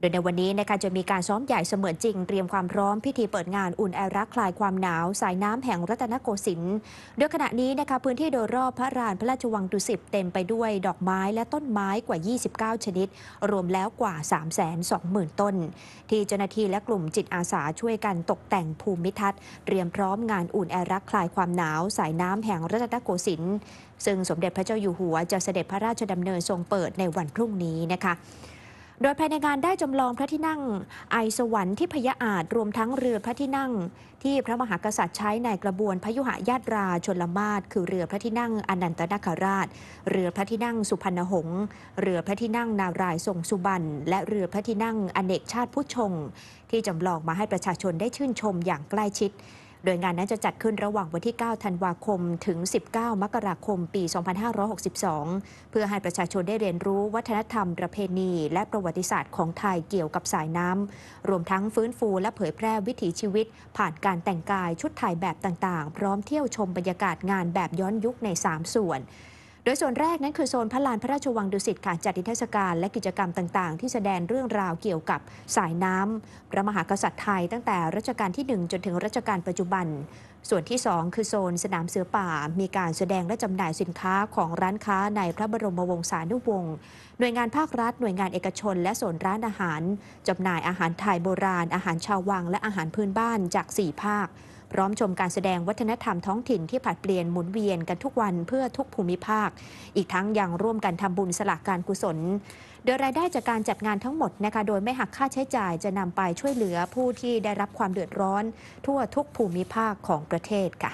โดยในวันนี้นะคะจะมีการซ้อมใหญ่เสมือนจริงเตรียมความพร้อมพิธีเปิดงานอุ่นแอรักคลายความหนาว สายน้ำแห่งรัตนโกสินทร์โดยขณะนี้นะคะพื้นที่โดยรอบพระรานพระราชวังดุสิตเต็มไปด้วยดอกไม้และต้นไม้กว่า 29 ชนิด รวมแล้วกว่า 3 2 0 0 0 0 ต้น ที่เจ้าหน้าที่และกลุ่มจิตอาสาช่วยกันตกแต่งภูมิทัศน์เตรียมพร้อมงานอุ่นแอรักคลายความหนาว สายน้ำแห่งรัตนโกสินทร์ซึ่งสมเด็จพระเจ้าอยู่หัวจะเสด็จพระราชดำเนินทรงเปิดในวันพรุ่งนี้นะคะโดยภายในงานได้จำลองพระที่นั่งไอสวรรค์ที่พยาอาจรวมทั้งเรือพระที่นั่ง ที่พระมหากษัตริย์ใช้ในกระบวนพยุหญาตราชนลมาศคือเรือพระที่นั่งอนันตนาคราช เรือพระที่นั่งสุพรรณหงษ์เรือพระที่นั่งนารายทรงสุบรรณและเรือพระที่นั่งอเนกชาติผู้ชงที่จำลองมาให้ประชาชนได้ชื่นชมอย่างใกล้ชิดโดยงานนั้นจะจัดขึ้นระหว่างวันที่ 9 ธันวาคม ถึง 19 มกราคม ปี 2562 เพื่อให้ประชาชนได้เรียนรู้ วัฒนธรรม ประเพณี และประวัติศาสตร์ของไทยเกี่ยวกับสายน้ำ รวมทั้งฟื้นฟูและเผยแพร่วิถีชีวิต ผ่านการแต่งกายชุดไทยแบบต่าง ๆ พร้อมเที่ยวชมบรรยากาศงานแบบย้อนยุคใน 3 ส่วนโดยโซนแรกนั้นคือ โซนพระลานพระราชวังดุสิตค่ะจัดนิทรรศการและกิจกรรมต่าง ๆ ที่แสดงเรื่องราวเกี่ยวกับสายน้ำพระมหากษัตริย์ไทยตั้งแต่รัชกาลที่ 1 จนถึงรัชกาลปัจจุบันส่วนที่ 2 คือโซนสนามเสือป่า มีการแสดงและจำหน่ายสินค้าของร้านค้าในพระบรมวงศานุวงศ์หน่วยงานภาครัฐหน่วยงานเอกชนและส่วนร้านอาหารจำหน่ายอาหารไทยโบราณ อาหารชาววัง และอาหารพื้นบ้านจาก 4 ภาค พร้อมชมการแสดงวัฒนธรรมท้องถิ่นที่ผัดเปลี่ยนหมุนเวียนกันทุกวันเพื่อทุกภูมิภาค อีกทั้งยังร่วมกันทำบุญสลากการกุศลโดยรายได้จากการจัดงานทั้งหมดนะคะโดยไม่หักค่าใช้จ่ายจะนำไปช่วยเหลือผู้ที่ได้รับความเดือดร้อน ทั่วทุกภูมิภาคของประเทศค่ะ